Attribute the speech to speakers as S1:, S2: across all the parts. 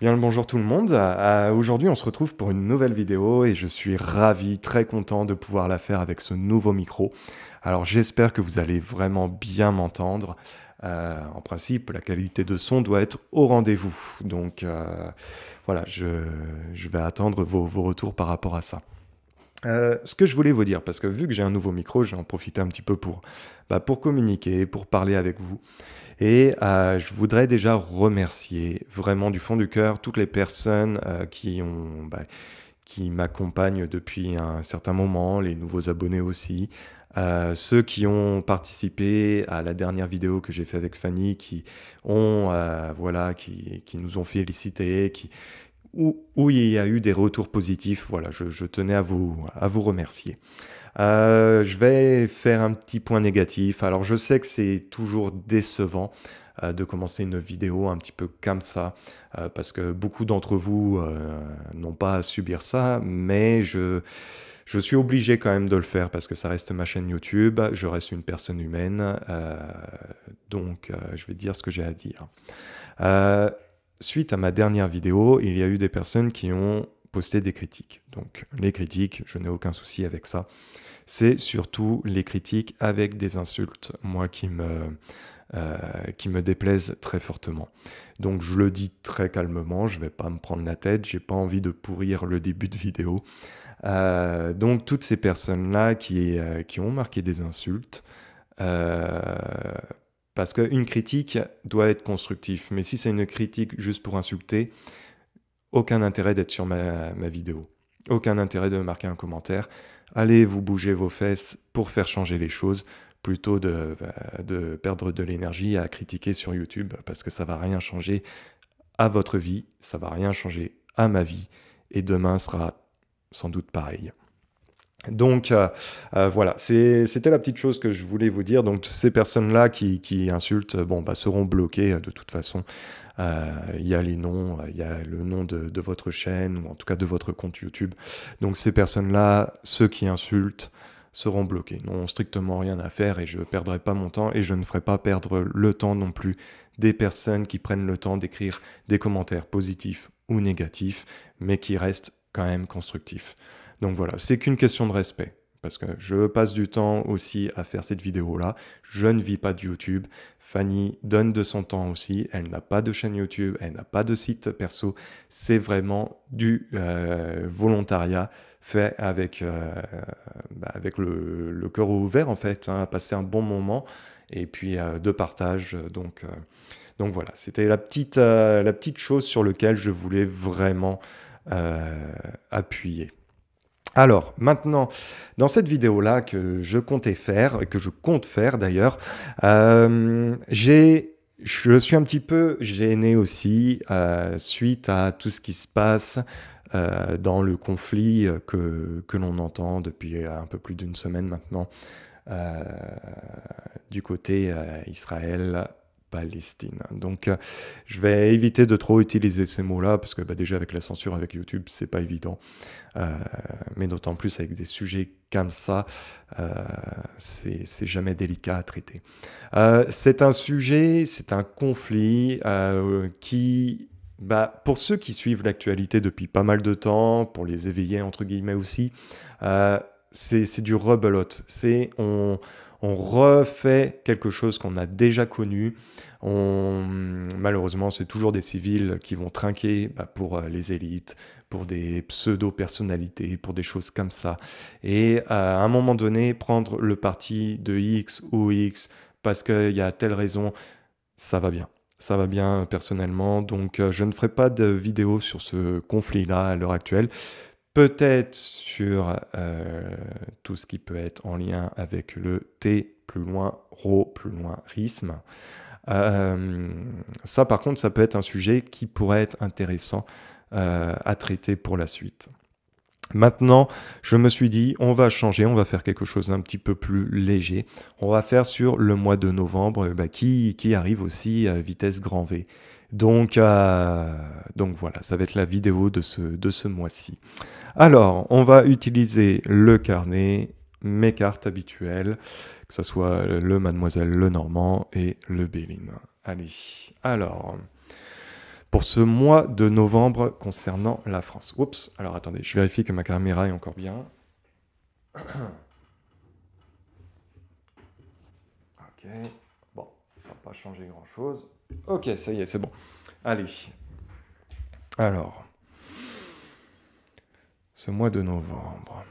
S1: Bien le bonjour tout le monde. Aujourd'hui, on se retrouve pour une nouvelle vidéo et je suis ravi, très content de pouvoir la faire avec ce nouveau micro. Alors j'espère que vous allez vraiment bien m'entendre. Euh, en principe, la qualité de son doit être au rendez-vous. Donc euh, voilà, je, vais attendre vos retours par rapport à ça. Euh, ce que je voulais vous dire, parce que vu que j'ai un nouveau micro, j'en profite un petit peu pour, bah, pour communiquer, pour parler avec vous. Et euh, je voudrais déjà remercier vraiment du fond du cœur toutes les personnes euh, qui ont... Bah, qui m'accompagnent depuis un certain moment, les nouveaux abonnés aussi, ceux qui ont participé à la dernière vidéo que j'ai fait avec Fanny, qui ont, voilà, qui, nous ont félicités, qui, où, il y a eu des retours positifs. Voilà, je, tenais à vous, à vous remercier. Euh, je vais faire un petit point négatif. Alors je sais que c'est toujours décevant euh, de commencer une vidéo un petit peu comme ça, euh, parce que beaucoup d'entre vous n'ont pas à subir ça, mais je, je suis obligé quand même de le faire parce que ça reste ma chaîne YouTube, je reste une personne humaine, donc je vais dire ce que j'ai à dire suite à ma dernière vidéo, il y a eu des personnes qui ont posté des critiques. Donc les critiques, je n'ai aucun souci avec ça. C'est surtout les critiques avec des insultes, moi qui me, euh, qui me déplaisent très fortement. Donc je le dis très calmement, je ne vais pas me prendre la tête, j'ai pas envie de pourrir le début de vidéo. Euh, donc toutes ces personnes-là qui, euh, qui ont marqué des insultes, parce qu'une critique doit être constructive. Mais si c'est une critique juste pour insulter, aucun intérêt d'être sur ma, vidéo. Aucun intérêt de marquer un commentaire. Allez vous bouger vos fesses pour faire changer les choses plutôt de, de perdre de l'énergie à critiquer sur YouTube parce que ça va rien changer à votre vie, ça va rien changer à ma vie et demain sera sans doute pareil. Donc euh, euh, voilà, c'était la petite chose que je voulais vous dire. Donc ces personnes-là qui, insultent, euh, bon, bah, seront bloquées de toute façon. Il y a les noms, il y a le nom de, votre chaîne ou en tout cas de votre compte YouTube. Donc ces personnes-là, ceux qui insultent, seront bloqués, n'ont strictement rien à faire et je ne perdrai pas mon temps et je ne ferai pas perdre le temps non plus des personnes qui prennent le temps d'écrire des commentaires positifs ou négatifs, mais qui restent quand même constructifs. Donc voilà, c'est qu'une question de respect. Parce que je passe du temps aussi à faire cette vidéo-là. Je ne vis pas de YouTube. Fanny donne de son temps aussi. Elle n'a pas de chaîne YouTube. Elle n'a pas de site perso. C'est vraiment du euh, volontariat fait avec, euh, bah, avec le, cœur ouvert en fait, hein, passer un bon moment et puis euh, de partage. Donc, donc voilà, c'était la, la petite chose sur laquelle je voulais vraiment appuyer. Alors maintenant, dans cette vidéo-là que je comptais faire, que je compte faire d'ailleurs, euh, j'ai je suis un petit peu gêné aussi euh, suite à tout ce qui se passe euh, dans le conflit que, l'on entend depuis un peu plus d'une semaine maintenant du côté Israël Palestine. Donc, euh, je vais éviter de trop utiliser ces mots-là parce que bah, déjà avec la censure avec YouTube, c'est pas évident. Euh, mais d'autant plus avec des sujets comme ça, euh, c'est jamais délicat à traiter. c'est un sujet, c'est un conflit qui bah, pour ceux qui suivent l'actualité depuis pas mal de temps, pour les éveillés entre guillemets aussi, c'est du rebelote. C'est on, on refait quelque chose qu'on a déjà connu. On... Malheureusement, c'est toujours des civils qui vont trinquer bah, pour euh, les élites, pour des pseudo-personnalités, pour des choses comme ça. Et euh, à un moment donné, prendre le parti de X ou X parce qu'il y a telle raison, ça va bien ça va bien personnellement, donc euh, je ne ferai pas de vidéo sur ce conflit-là à l'heure actuelle peut-être sur euh, tout ce qui peut être en lien avec le T plus loin, RO plus loin, RISM. Euh, ça, par contre, ça peut être un sujet qui pourrait être intéressant euh, à traiter pour la suite. Maintenant, je me suis dit, on va changer, on va faire quelque chose d'un petit peu plus léger. On va faire sur le mois de novembre, eh ben, qui, arrive aussi à vitesse grand V. Donc, euh, donc voilà, ça va être la vidéo de ce, de ce mois-ci. Alors, on va utiliser le carnet, mes cartes habituelles, que ce soit le Mademoiselle le Normand et le Béline. Allez, alors, pour ce mois de novembre concernant la France. Oups, alors attendez, je vérifie que ma caméra est encore bien. Ok, bon, ça n'a pas changé grand-chose. Ok, ça y est, c'est bon. Allez. Alors, ce mois de novembre.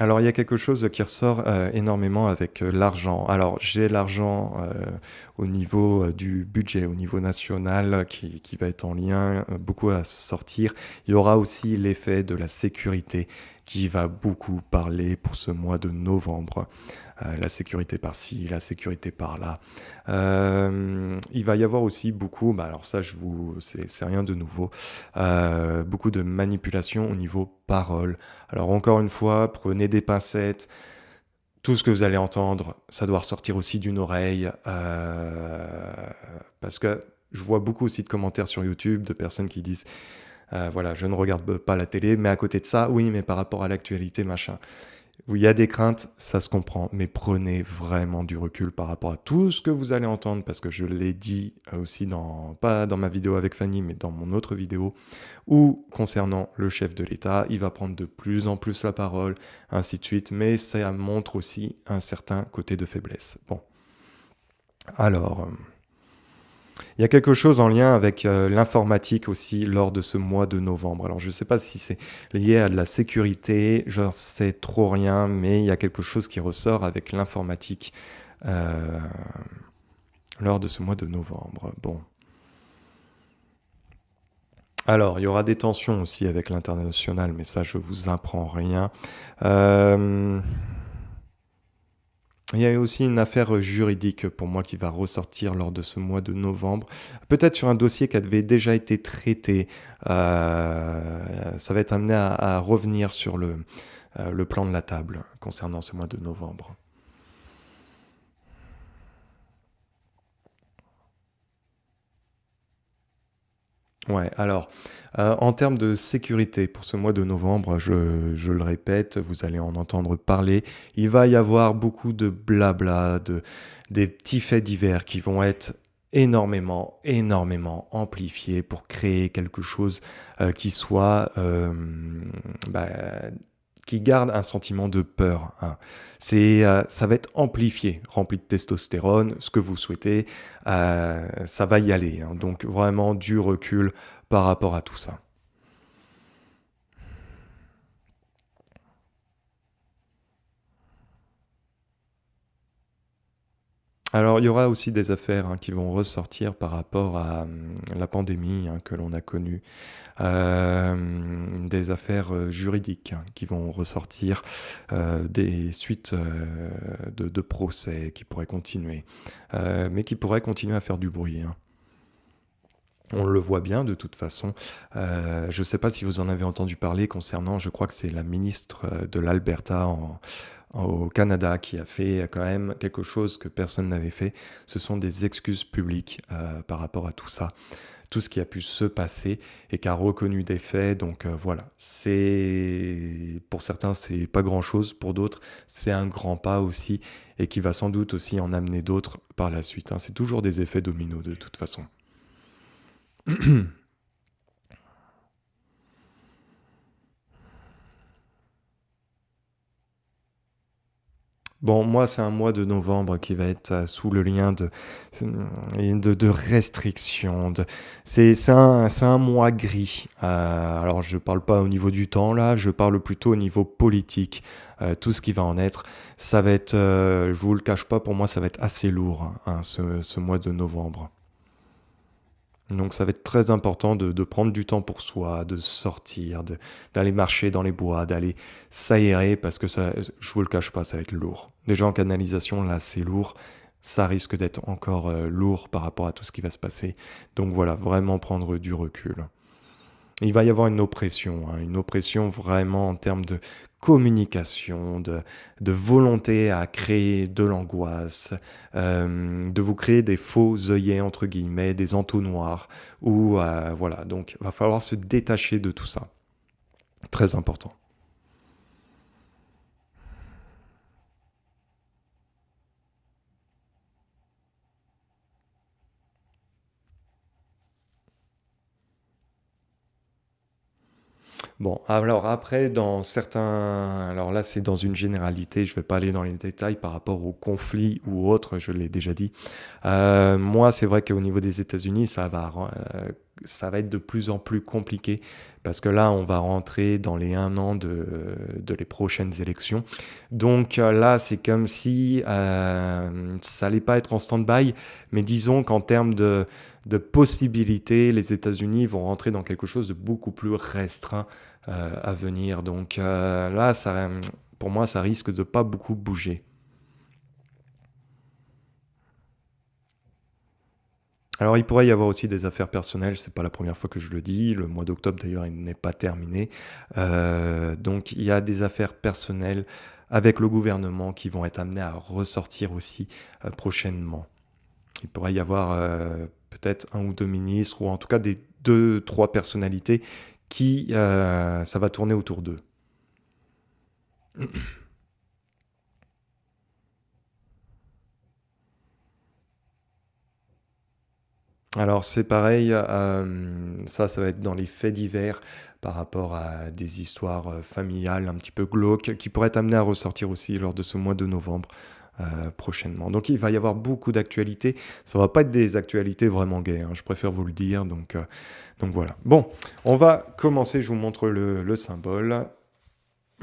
S1: Alors, il y a quelque chose qui ressort euh, énormément avec euh, l'argent. Alors, j'ai l'argent euh, au niveau du budget, au niveau national, qui va être en lien, beaucoup à sortir. Il y aura aussi l'effet de la sécurité qui va beaucoup parler pour ce mois de novembre. Euh, la sécurité par-ci, la sécurité par-là. Euh, il va y avoir aussi beaucoup, bah, alors ça, je vous, c'est rien de nouveau, euh, beaucoup de manipulation au niveau parole. Alors encore une fois, prenez des pincettes tout ce que vous allez entendre, ça doit ressortir aussi d'une oreille. parce que je vois beaucoup aussi de commentaires sur YouTube de personnes qui disent voilà, je ne regarde pas la télé, mais à côté de ça, oui, mais par rapport à l'actualité, machin il y a des craintes, ça se comprend, mais prenez vraiment du recul par rapport à tout ce que vous allez entendre, parce que je l'ai dit aussi dans, pas dans ma vidéo avec Fanny, mais dans mon autre vidéo, ou concernant le chef de l'État, il va prendre de plus en plus la parole, ainsi de suite, mais ça montre aussi un certain côté de faiblesse. Bon. Alors... Euh, il y a quelque chose en lien avec euh, l'informatique aussi lors de ce mois de novembre. Alors je ne sais pas si c'est lié à de la sécurité, je ne sais trop rien, mais il y a quelque chose qui ressort avec l'informatique euh, lors de ce mois de novembre. Bon. Alors, il y aura des tensions aussi avec l'international, mais ça, je vous apprends rien. Euh... Il y a aussi une affaire juridique pour moi qui va ressortir lors de ce mois de novembre, peut-être sur un dossier qui avait déjà été traité. Euh, ça va être amené à, revenir sur le, euh, le plan de la table concernant ce mois de novembre. Ouais, alors, euh, en termes de sécurité, pour ce mois de novembre, je, le répète, vous allez en entendre parler, il va y avoir beaucoup de blabla, de, des petits faits divers qui vont être énormément, énormément amplifiés pour créer quelque chose euh, qui soit euh, bah, qui garde un sentiment de peur. Hein. C'est, euh, ça va être amplifié, rempli de testostérone, ce que vous souhaitez, euh, ça va y aller. Hein. Donc vraiment du recul par rapport à tout ça. Alors, il y aura aussi des affaires hein, qui vont ressortir par rapport à hum, la pandémie hein, que l'on a connue, euh, des affaires euh, juridiques hein, qui vont ressortir, euh, des suites de, procès qui pourraient continuer, mais qui pourraient continuer à faire du bruit. On le voit bien de toute façon. Euh, je ne sais pas si vous en avez entendu parler concernant, je crois que c'est la ministre euh, de l'Alberta au Canada qui a fait quand même quelque chose que personne n'avait fait. Ce sont des excuses publiques euh, par rapport à tout ça, tout ce qui a pu se passer et qui a reconnu des faits. Donc voilà, c'est pour certains c'est pas grand chose, pour d'autres c'est un grand pas aussi et qui va sans doute aussi en amener d'autres par la suite. Hein. C'est toujours des effets dominos de toute façon. Bon, moi, c'est un mois de novembre qui va être euh, sous le lien euh, de, de, restrictions. De, c'est un, mois gris. Euh, alors, je ne parle pas au niveau du temps, là, je parle plutôt au niveau politique. tout ce qui va en être, ça va être, je vous le cache pas, pour moi, ça va être assez lourd, hein, ce mois de novembre. Donc ça va être très important de, prendre du temps pour soi, de sortir, d'aller marcher dans les bois, d'aller s'aérer, parce que ça, je vous le cache pas, ça va être lourd. Déjà en canalisation, là c'est lourd, ça risque d'être encore euh, lourd par rapport à tout ce qui va se passer. Donc voilà, vraiment prendre du recul il va y avoir une oppression, hein, une oppression vraiment en termes de communication, de, volonté à créer de l'angoisse, euh, de vous créer des faux œillets, entre guillemets, des entonnoirs, ou euh, voilà, donc il va falloir se détacher de tout ça. Très important. Bon, alors après, dans certains... Alors là, c'est dans une généralité, je ne vais pas aller dans les détails par rapport aux conflits ou autres, je l'ai déjà dit. Euh, moi, c'est vrai qu'au niveau des États-Unis, ça va... Euh, ça va être de plus en plus compliqué parce que là, on va rentrer dans les un an de, les prochaines élections. Donc euh, là, c'est comme si euh, ça n'allait pas être en stand-by, mais disons qu'en termes de, possibilités, les États-Unis vont rentrer dans quelque chose de beaucoup plus restreint euh, à venir. Donc là, pour moi, ça risque de pas beaucoup bouger. Alors il pourrait y avoir aussi des affaires personnelles, c'est pas la première fois que je le dis, le mois d'octobre d'ailleurs il n'est pas terminé. Euh, donc il y a des affaires personnelles avec le gouvernement qui vont être amenées à ressortir aussi euh, prochainement. Il pourrait y avoir euh, peut-être un ou deux ministres ou en tout cas des deux, trois personnalités qui ça va tourner autour d'eux. Alors c'est pareil, euh, ça ça va être dans les faits divers par rapport à des histoires euh, familiales un petit peu glauques qui pourraient être amenées à ressortir aussi lors de ce mois de novembre. Euh, prochainement. Donc il va y avoir beaucoup d'actualités. Ça va pas être des actualités vraiment gaies, hein, je préfère vous le dire. Donc, donc voilà. Bon, on va commencer, je vous montre le, symbole.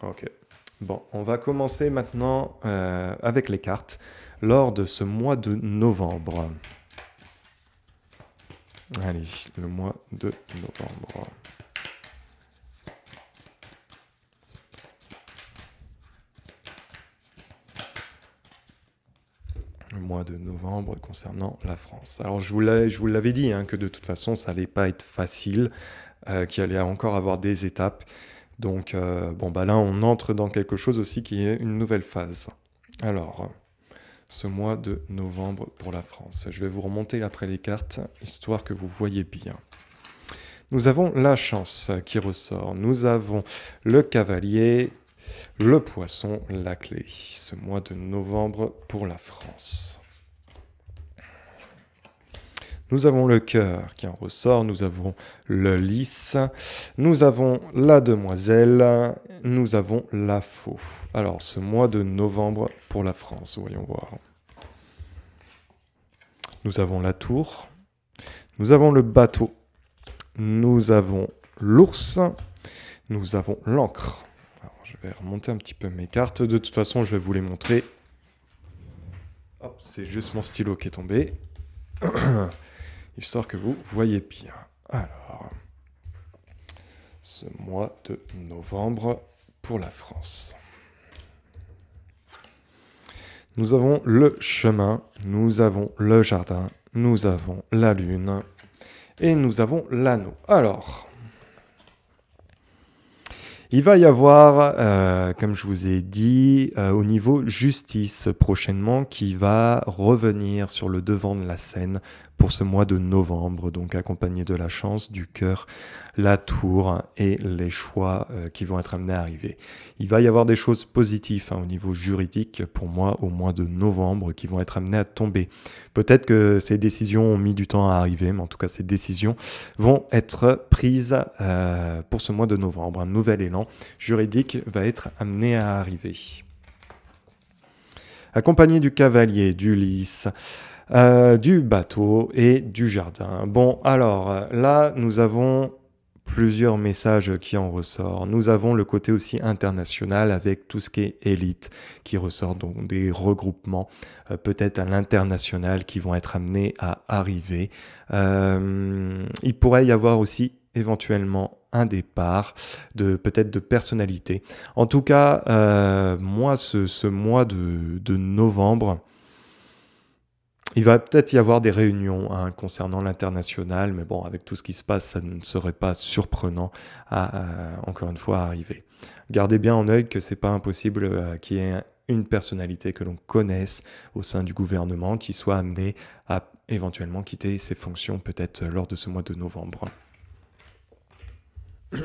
S1: ok. Bon, on va commencer maintenant avec les cartes lors de ce mois de novembre. Allez, le mois de novembre. Le mois de novembre concernant la France. Alors je vous l'avais dit hein, que de toute façon ça n'allait pas être facile, euh, qu'il allait encore avoir des étapes. Donc euh, bon bah là on entre dans quelque chose aussi qui est une nouvelle phase. Alors ce mois de novembre pour la France. Je vais vous remonter après les cartes, histoire que vous voyez bien. Nous avons la chance qui ressort. Nous avons le cavalier, le poisson, la clé. Ce mois de novembre pour la France nous avons le cœur qui en ressort, nous avons le lys, nous avons la demoiselle, nous avons la faux. Alors ce mois de novembre pour la France, voyons voir. Nous avons la tour, nous avons le bateau, nous avons l'ours, nous avons l'encre. Je vais remonter un petit peu mes cartes, de toute façon je vais vous les montrer. c'est juste mon stylo qui est tombé. histoire que vous voyez bien. Alors, ce mois de novembre pour la France. Nous avons le chemin, nous avons le jardin, nous avons la lune et nous avons l'anneau. Alors, il va y avoir, euh, comme je vous ai dit, euh, au niveau justice prochainement qui va revenir sur le devant de la scène pour ce mois de novembre, donc accompagné de la chance, du cœur, la tour et les choix euh, qui vont être amenés à arriver. Il va y avoir des choses positives hein, au niveau juridique pour moi au mois de novembre qui vont être amenées à tomber. Peut-être que ces décisions ont mis du temps à arriver, mais en tout cas ces décisions vont être prises euh, pour ce mois de novembre. Un nouvel élan juridique va être amené à arriver. Accompagné du cavalier, du lys, euh, du bateau et du jardin. Bon, alors là, nous avons plusieurs messages qui en ressortent. Nous avons le côté aussi international avec tout ce qui est élite qui ressort, donc des regroupements euh, peut-être à l'international qui vont être amenés à arriver. Euh, il pourrait y avoir aussi éventuellement un départ de peut-être de personnalité. En tout cas, moi, ce, mois de novembre, il va peut-être y avoir des réunions hein, concernant l'international, mais bon, avec tout ce qui se passe, ça ne serait pas surprenant à, encore une fois, arriver. Gardez bien en œil que c'est pas impossible euh, qu'il y ait une personnalité que l'on connaisse au sein du gouvernement qui soit amenée à éventuellement quitter ses fonctions peut-être euh, lors de ce mois de novembre.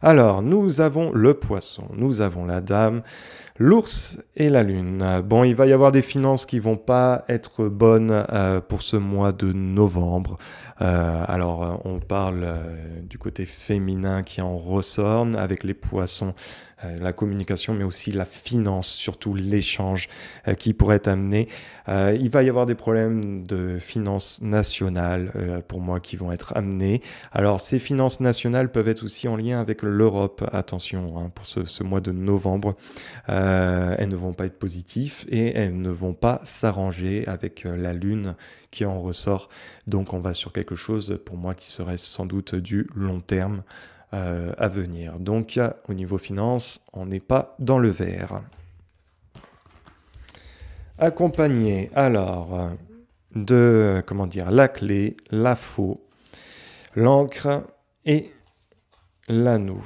S1: Alors, nous avons le poisson, nous avons la dame, L'ours et la lune. Bon, il va y avoir des finances qui vont pas être bonnes euh, pour ce mois de novembre. Euh, alors, on parle euh, du côté féminin qui en ressort avec les poissons, la communication, mais aussi la finance, surtout l'échange qui pourrait être amené il va y avoir des problèmes de finances nationales pour moi qui vont être amenés. Alors, ces finances nationales peuvent être aussi en lien avec l'Europe. Attention hein, pour ce, mois de novembre. Euh, elles ne vont pas être positives et elles ne vont pas s'arranger avec euh, la lune qui en ressort. Donc on va sur quelque chose pour moi qui serait sans doute du long terme euh, à venir. Donc au niveau finance, on n'est pas dans le vert. Accompagné alors de comment dire la clé, la faux, l'encre et l'anneau.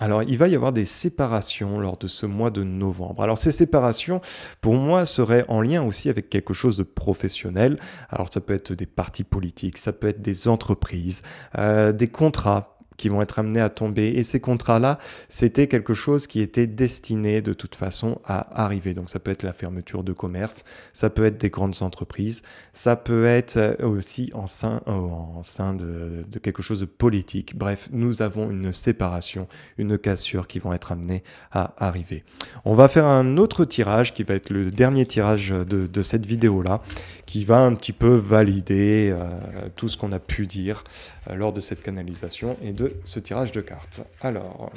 S1: Alors, il va y avoir des séparations lors de ce mois de novembre. Alors, ces séparations, pour moi, seraient en lien aussi avec quelque chose de professionnel. Alors, ça peut être des partis politiques, ça peut être des entreprises, euh, des contrats qui vont être amenés à tomber. Et ces contrats-là, c'était quelque chose qui était destiné de toute façon à arriver. Donc ça peut être la fermeture de commerce, ça peut être des grandes entreprises, ça peut être euh, aussi en sein, euh, en sein de, quelque chose de politique. Bref, nous avons une séparation, une cassure qui vont être amenés à arriver. On va faire un autre tirage qui va être le dernier tirage de, cette vidéo-là, qui va un petit peu valider euh, tout ce qu'on a pu dire euh, lors de cette canalisation et de ce tirage de cartes. Alors,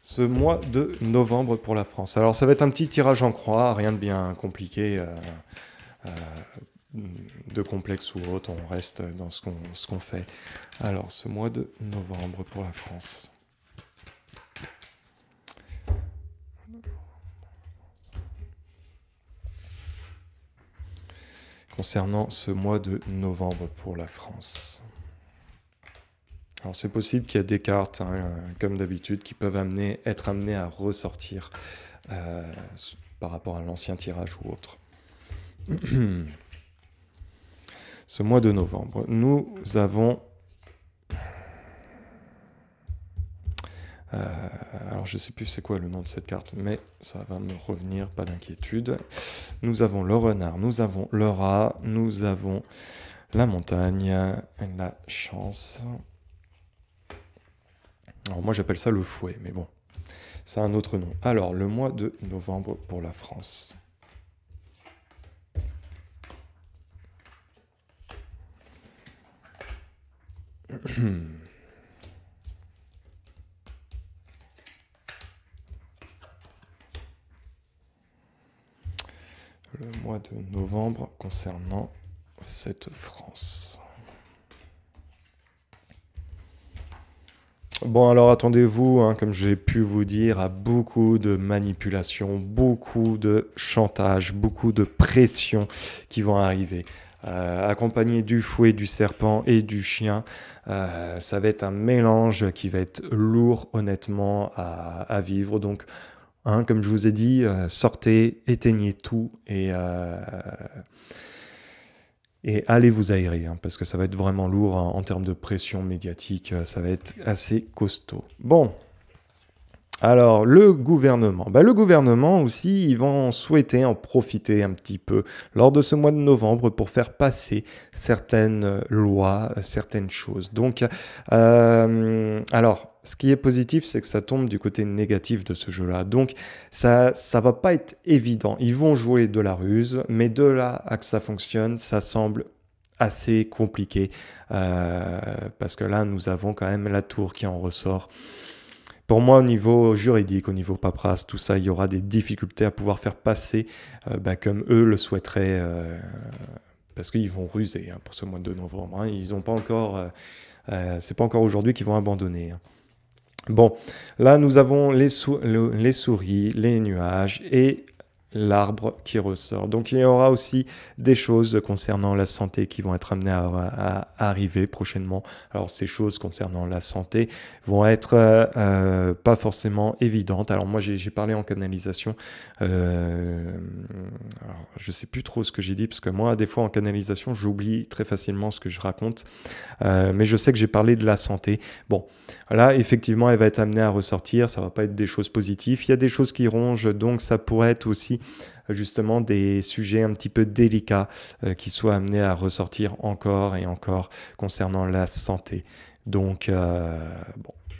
S1: ce mois de novembre pour la France. Alors, ça va être un petit tirage en croix, rien de bien compliqué, euh, euh, de complexe ou autre, on reste dans ce qu'on fait. Alors, ce mois de novembre pour la France. concernant ce mois de novembre pour la France. Alors c'est possible qu'il y a des cartes, hein, comme d'habitude, qui peuvent amener, être amenées à ressortir euh, par rapport à l'ancien tirage ou autre. ce mois de novembre, nous avons Euh, alors je sais plus c'est quoi le nom de cette carte, mais ça va me revenir, pas d'inquiétude. Nous avons le renard, nous avons le rat, nous avons la montagne, la chance. Alors moi j'appelle ça le fouet, mais bon, c'est un autre nom. Alors le mois de novembre pour la France. le mois de novembre concernant cette France. Bon, alors attendez-vous, hein, comme j'ai pu vous dire, à beaucoup de manipulations, beaucoup de chantage, beaucoup de pression qui vont arriver. Euh, accompagné du fouet, du serpent et du chien, euh, ça va être un mélange qui va être lourd, honnêtement, à, à vivre. Donc, Hein, comme je vous ai dit, euh, sortez, éteignez tout et, euh, allez vous aérer, hein, parce que ça va être vraiment lourd en termes de pression médiatique, euh, ça va être assez costaud. Bon, alors, le gouvernement. Bah, le gouvernement aussi, ils vont souhaiter en profiter un petit peu lors de ce mois de novembre pour faire passer certaines lois, certaines choses. Donc, euh, alors, ce qui est positif, c'est que ça tombe du côté négatif de ce jeu-là. Donc, ça ne va pas être évident. Ils vont jouer de la ruse, mais de là à que ça fonctionne, ça semble assez compliqué. Euh, parce que là, nous avons quand même la tour qui en ressort. Pour moi, au niveau juridique, au niveau paperasse, tout ça, il y aura des difficultés à pouvoir faire passer euh, ben, comme eux le souhaiteraient, euh, parce qu'ils vont ruser hein, pour ce mois de novembre. Hein. Ils n'ont pas encore, euh, c'est pas encore aujourd'hui qu'ils vont abandonner. Hein. Bon, là nous avons les, souris, les nuages et l'arbre qui ressort. Donc il y aura aussi des choses concernant la santé qui vont être amenées à, arriver prochainement. Alors ces choses concernant la santé vont être euh, euh, pas forcément évidentes. Alors moi j'ai parlé en canalisation, euh, je sais plus trop ce que j'ai dit parce que moi des fois en canalisation j'oublie très facilement ce que je raconte, mais je sais que j'ai parlé de la santé. Bon, là effectivement elle va être amenée à ressortir, ça va pas être des choses positives. Il y a des choses qui rongent, donc ça pourrait être aussi justement des sujets un petit peu délicats euh, qui soient amenés à ressortir encore et encore concernant la santé. Donc, euh,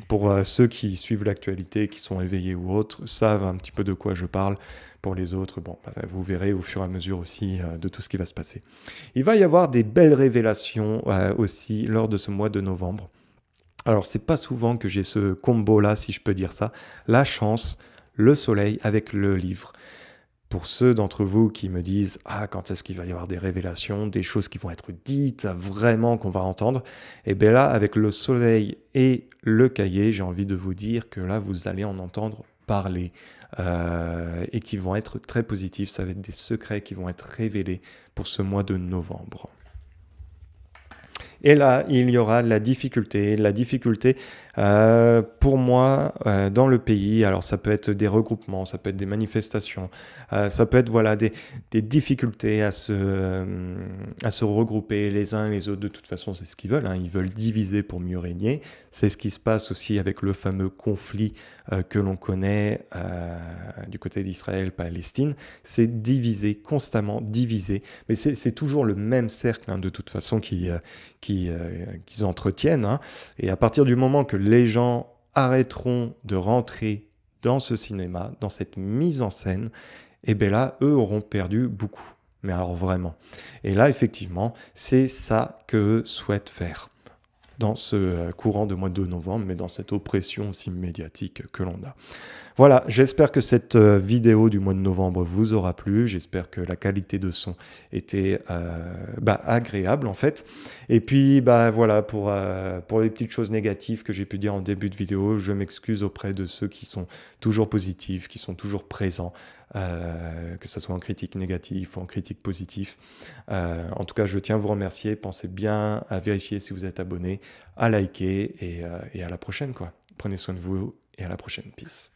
S1: pour euh, ceux qui suivent l'actualité, qui sont éveillés ou autres, savent un petit peu de quoi je parle. Pour les autres, bon, bah, vous verrez au fur et à mesure aussi de tout ce qui va se passer. Il va y avoir des belles révélations aussi lors de ce mois de novembre. Alors, c'est pas souvent que j'ai ce combo-là, si je peux dire ça. La chance, le soleil avec le livre. Pour ceux d'entre vous qui me disent Ah, quand est-ce qu'il va y avoir des révélations, des choses qui vont être dites, vraiment qu'on va entendre Et eh bien là, avec le soleil et le cahier, j'ai envie de vous dire que là, vous allez en entendre parler euh, et qui vont être très positifs. Ça va être des secrets qui vont être révélés pour ce mois de novembre. Et là, il y aura de la difficulté, la difficulté euh, pour moi euh, dans le pays. Alors ça peut être des regroupements, ça peut être des manifestations, euh, ça peut être voilà des, difficultés à se, à se regrouper les uns les autres. De toute façon, c'est ce qu'ils veulent. Hein. Ils veulent diviser pour mieux régner. C'est ce qui se passe aussi avec le fameux conflit que l'on connaît du côté d'Israël-Palestine. C'est diviser constamment, diviser. Mais c'est toujours le même cercle hein, de toute façon qui, qui euh, qu'ils entretiennent. Hein. Et à partir du moment que les gens arrêteront de rentrer dans ce cinéma, dans cette mise en scène, et eh bien là, eux auront perdu beaucoup. Mais alors vraiment. Et là, effectivement, c'est ça que souhaite souhaitent faire dans ce euh, courant de mois de novembre, mais dans cette oppression aussi médiatique que l'on a. Voilà, j'espère que cette euh, vidéo du mois de novembre vous aura plu, j'espère que la qualité de son était euh, bah, agréable en fait. Et puis bah, voilà, pour, pour les petites choses négatives que j'ai pu dire en début de vidéo, je m'excuse auprès de ceux qui sont toujours positifs, qui sont toujours présents. Euh, que ce soit en critique négative ou en critique positive. Euh, en tout cas, je tiens à vous remercier. Pensez bien à vérifier si vous êtes abonné, à liker et, euh, et à la prochaine. quoi. Prenez soin de vous et à la prochaine. Peace.